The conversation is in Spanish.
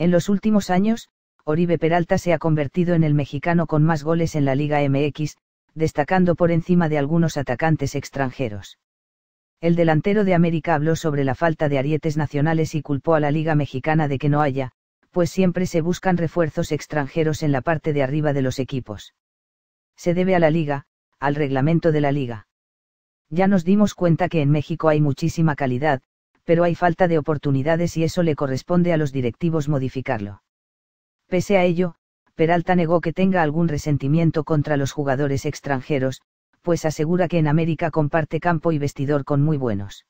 En los últimos años, Oribe Peralta se ha convertido en el mexicano con más goles en la Liga MX, destacando por encima de algunos atacantes extranjeros. El delantero de América habló sobre la falta de arietes nacionales y culpó a la Liga Mexicana de que no haya, pues siempre se buscan refuerzos extranjeros en la parte de arriba de los equipos. Se debe a la Liga, al reglamento de la Liga. Ya nos dimos cuenta que en México hay muchísima calidad, pero hay falta de oportunidades y eso le corresponde a los directivos modificarlo. Pese a ello, Peralta negó que tenga algún resentimiento contra los jugadores extranjeros, pues asegura que en América comparte campo y vestidor con muy buenos.